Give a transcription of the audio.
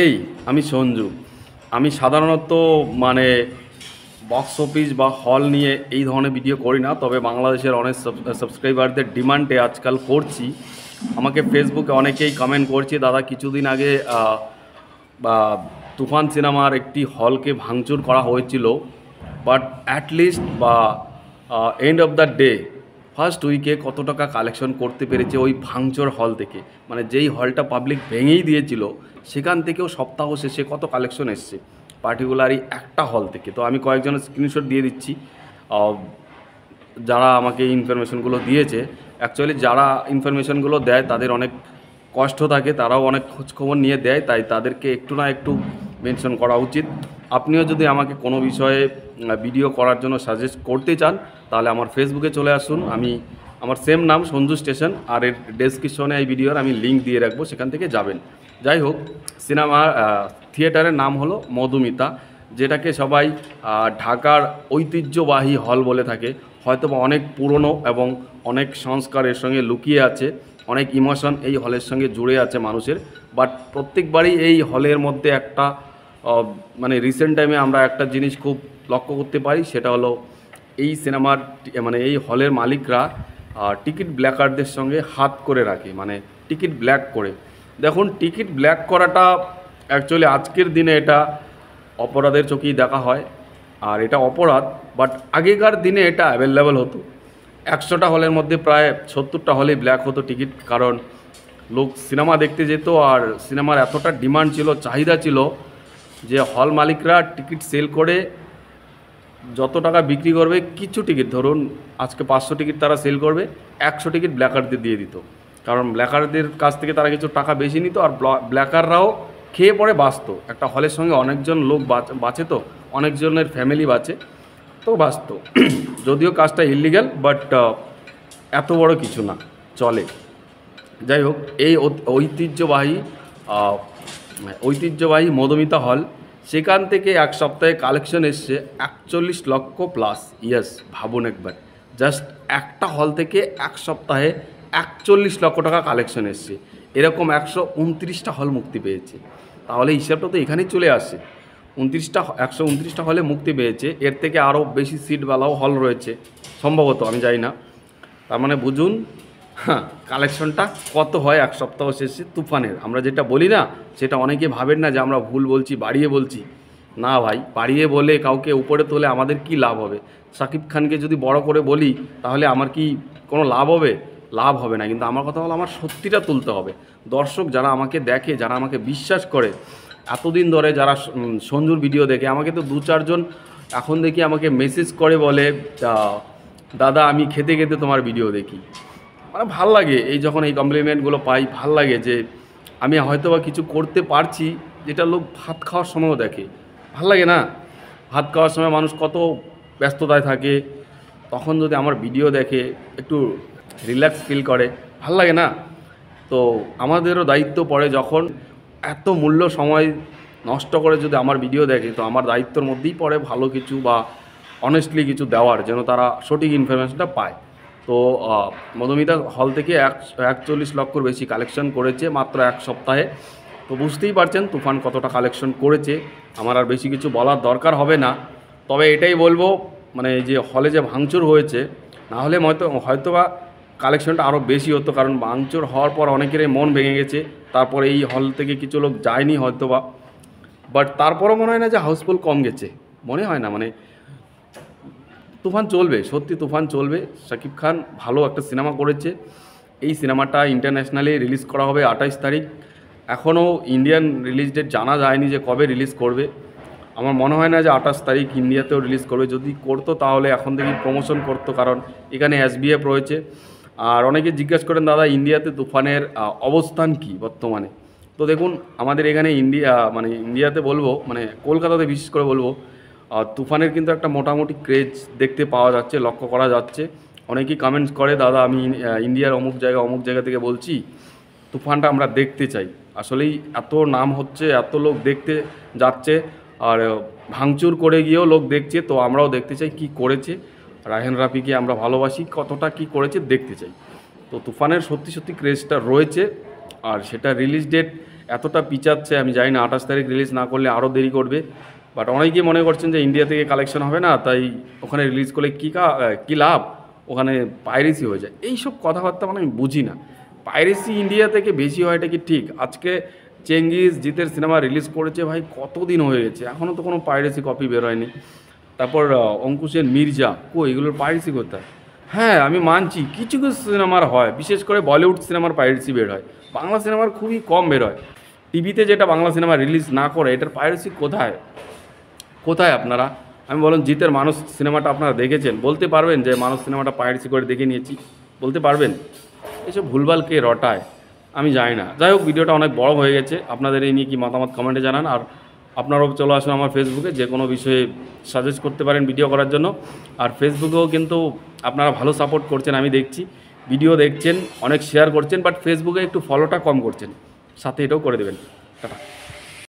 এই আমি সঞ্জু আমি সাধারণত মানে বক্স অফিস বা হল নিয়ে এই ধরনের ভিডিও করি না তবে বাংলাদেশের অনেক সাবস্ক্রাইবারদের ডিমান্ডে আজকাল করছি আমাকে ফেসবুকে অনেকেই কমেন্ট করছে দাদা কিছুদিন আগে বা তুফান সিনেমার একটি হলকে ভাঙচুর করা হয়েছিল বাট অ্যাটলিস্ট বা end of the day first উইকে কত টাকা কালেকশন করতে পেরেছে ওই ভাঙচোর হল থেকে মানে যেই হলটা পাবলিক ভেঙেই দিয়েছিল সেখান থেকেও সপ্তাহ শেষে কত কালেকশন এসছে পার্টিকুলারই একটা হল থেকে তো আমি কয়েকজনের স্ক্রিনশট দিয়ে দিচ্ছি যারা আমাকে ইনফরমেশনগুলো দিয়েছে অ্যাকচুয়ালি যারা ইনফরমেশনগুলো দেয় তাদের অনেক কষ্ট থাকে তারাও অনেক খোঁজখবর নিয়ে দেয় তাই তাদেরকে একটু না একটু মেনশন করা উচিত আপনিও যদি আমাকে কোনো বিষয়ে ভিডিও করার জন্য সাজেস্ট করতে চান তাহলে আমার ফেসবুকে চলে আসুন আমি আমার সেম নাম সঞ্জু স্টেশন আর এর ডেসক্রিপশনে এই ভিডিওর আমি লিঙ্ক দিয়ে রাখবো সেখান থেকে যাবেন যাই হোক সিনেমা থিয়েটারের নাম হলো মধুমিতা যেটাকে সবাই ঢাকার ঐতিহ্যবাহী হল বলে থাকে হয়তো অনেক পুরনো এবং অনেক সংস্কারের সঙ্গে লুকিয়ে আছে অনেক ইমোশন এই হলের সঙ্গে জুড়ে আছে মানুষের বাট প্রত্যেকবারই এই হলের মধ্যে একটা মানে রিসেন্ট টাইমে আমরা একটা জিনিস খুব লক্ষ্য করতে পারি সেটা হলো এই সিনেমার মানে এই হলের মালিকরা টিকিট ব্ল্যাকারদের সঙ্গে হাত করে রাখে মানে টিকিট ব্ল্যাক করে দেখুন টিকিট ব্ল্যাক করাটা অ্যাকচুয়ালি আজকের দিনে এটা অপরাধের চোখেই দেখা হয় আর এটা অপরাধ বাট আগেকার দিনে এটা অ্যাভেলেবেল হতো একশোটা হলের মধ্যে প্রায় সত্তরটা হলে ব্ল্যাক হতো টিকিট কারণ লোক সিনেমা দেখতে যেত আর সিনেমার এতটা ডিমান্ড ছিল চাহিদা ছিল যে হল মালিকরা টিকিট সেল করে যত টাকা বিক্রি করবে কিছু টিকিট ধরুন আজকে পাঁচশো টিকিট তারা সেল করবে একশো টিকিট ব্ল্যাকারদের দিয়ে দিত কারণ ব্ল্যাকারদের কাছ থেকে তারা কিছু টাকা বেশি নিত আর ব্ল্যাকাররাও খেয়ে পড়ে বাঁচত একটা হলের সঙ্গে অনেকজন লোক বাঁচে তো অনেকজনের ফ্যামিলি বাঁচে তো বাঁচত যদিও কাজটা ইলিগাল বাট এত বড় কিছু না চলে যাই হোক এই ঐতিহ্যবাহী মানে ঐতিহ্যবাহী মধুমিতা হল সেখান থেকে এক সপ্তাহে কালেকশন এসছে একচল্লিশ লক্ষ প্লাস ইয়াস ভাবুন একবার জাস্ট একটা হল থেকে এক সপ্তাহে একচল্লিশ লক্ষ টাকা কালেকশন এসছে এরকম একশো উনত্রিশটা হল মুক্তি পেয়েছে তাহলে হিসাবটা তো এখানেই চলে আসে উনত্রিশটা একশো উনত্রিশটা হলে মুক্তি পেয়েছে এর থেকে আরও বেশি সিটওয়ালাও হল রয়েছে সম্ভবত আমি জানি না তার মানে বুঝুন হ্যাঁ কালেকশনটা কত হয় এক সপ্তাহ শেষে তুফানের আমরা যেটা বলি না সেটা অনেকে ভাবেন না যে আমরা ভুল বলছি বাড়িয়ে বলছি না ভাই বাড়িয়ে বলে কাউকে উপরে তোলে আমাদের কি লাভ হবে সাকিব খানকে যদি বড় করে বলি তাহলে আমার কি কোনো লাভ হবে লাভ হবে না কিন্তু আমার কথা হলো আমার সত্যিটা তুলতে হবে দর্শক যারা আমাকে দেখে যারা আমাকে বিশ্বাস করে এতদিন ধরে যারা সঞ্জুর ভিডিও দেখে আমাকে তো দু চারজন এখন দেখি আমাকে মেসেজ করে বলে দাদা আমি খেতে খেতে তোমার ভিডিও দেখি মানে ভাল লাগে এই যখন এই কমপ্লিমেন্টগুলো পাই ভাল লাগে যে আমি হয়তো বা কিছু করতে পারছি যেটা লোক ভাত খাওয়ার সময়ও দেখে ভাল লাগে না ভাত খাওয়ার সময় মানুষ কত ব্যস্ততায় থাকে তখন যদি আমার ভিডিও দেখে একটু রিল্যাক্স ফিল করে ভাল লাগে না তো আমাদেরও দায়িত্ব পড়ে যখন এত মূল্য সময় নষ্ট করে যদি আমার ভিডিও দেখে তো আমার দায়িত্বর মধ্যেই পড়ে ভালো কিছু বা অনেস্টলি কিছু দেওয়ার যেন তারা সঠিক ইনফরমেশনটা পায় তো মধুমিতা হল থেকে এক একচল্লিশ লক্ষর বেশি কালেকশন করেছে মাত্র এক সপ্তাহে তো বুঝতেই পারছেন তুফান কতটা কালেকশন করেছে আমার আর বেশি কিছু বলার দরকার হবে না তবে এটাই বলবো মানে যে হলে যে ভাঙচুর হয়েছে না হলে হয়তো হয়তোবা কালেকশনটা আরও বেশি হতো কারণ ভাঙচুর হওয়ার পর অনেকেরই মন ভেঙে গেছে তারপর এই হল থেকে কিছু লোক যায়নি হয়তোবা বাট তারপরও মনে হয় না যে হাউসফুল কম গেছে মনে হয় না মানে তুফান চলবে সত্যি তুফান চলবে শাকিব খান ভালো একটা সিনেমা করেছে এই সিনেমাটা ইন্টারন্যাশনালি রিলিজ করা হবে আঠাইশ তারিখ এখনও ইন্ডিয়ান রিলিজ ডেট জানা যায়নি যে কবে রিলিজ করবে আমার মনে হয় না যে আঠাশ তারিখ ইন্ডিয়াতেও রিলিজ করবে যদি করতো তাহলে এখন থেকেই প্রমোশন করতো কারণ এখানে এসবিএফ রয়েছে আর অনেকে জিজ্ঞেস করেন দাদা ইন্ডিয়াতে তুফানের অবস্থান কি বর্তমানে তো দেখুন আমাদের এখানে ইন্ডিয়া মানে ইন্ডিয়াতে বলবো মানে কলকাতাতে বিশেষ করে বলবো আর তুফানের কিন্তু একটা মোটামুটি ক্রেজ দেখতে পাওয়া যাচ্ছে লক্ষ্য করা যাচ্ছে অনেকেই কমেন্টস করে দাদা আমি ইন্ডিয়ার অমুক জায়গা অমুক জায়গা থেকে বলছি তুফানটা আমরা দেখতে চাই আসলেই এত নাম হচ্ছে এত লোক দেখতে যাচ্ছে আর ভাঙচুর করে গিয়েও লোক দেখছে তো আমরাও দেখতে চাই কি করেছে রাহেন রাফিকে আমরা ভালোবাসি কতটা কি করেছে দেখতে চাই তো তুফানের সত্যি সত্যি ক্রেজটা রয়েছে আর সেটা রিলিজ ডেট এতটা পিচাচ্ছে আমি জানি না আঠাশ তারিখ রিলিজ না করলে আরও দেরি করবে বাট অনেকেই মনে করছেন যে ইন্ডিয়া থেকে কালেকশন হবে না তাই ওখানে রিলিজ করলে কী কা কী লাভ ওখানে পাইরেসি হয়ে যায় এইসব কথাবার্তা মানে আমি বুঝি না পাইরেসি ইন্ডিয়া থেকে বেশি হয় এটা কি ঠিক আজকে চেঙ্গিস জিতের সিনেমা রিলিজ করেছে ভাই কতদিন হয়ে গেছে এখনও তো কোনো পাইরেসি কপি বেরোয়নি তারপর অঙ্কুশের মির্জা ও এগুলোর পাইরেসি করতে হ্যাঁ আমি মানছি কিছু কিছু সিনেমার হয় বিশেষ করে বলিউড সিনেমার পাইরেসি বের হয় বাংলা সিনেমার খুবই কম বের হয় টিভিতে যেটা বাংলা সিনেমা রিলিজ না করে এটার পাইরেসি কোথায় কোথায় আপনারা আমি বলুন জিতের মানুষ সিনেমাটা আপনারা দেখেছেন বলতে পারবেন যে মানুষ সিনেমাটা পায়ের করে দেখে নিয়েছি বলতে পারবেন এসব ভুলভাল কে রটায় আমি জানি না যাই হোক ভিডিওটা অনেক বড় হয়ে গেছে আপনাদের এই নিয়ে কি মতামত কমেন্টে জানান আর আপনারাও চলে আসুন আমার ফেসবুকে যে কোনো বিষয়ে সাজেস্ট করতে পারেন ভিডিও করার জন্য আর ফেসবুকেও কিন্তু আপনারা ভালো সাপোর্ট করছেন আমি দেখছি ভিডিও দেখছেন অনেক শেয়ার করছেন বাট ফেসবুকে একটু ফলোটা কম করছেন সাথে এটাও করে দেবেন টাটা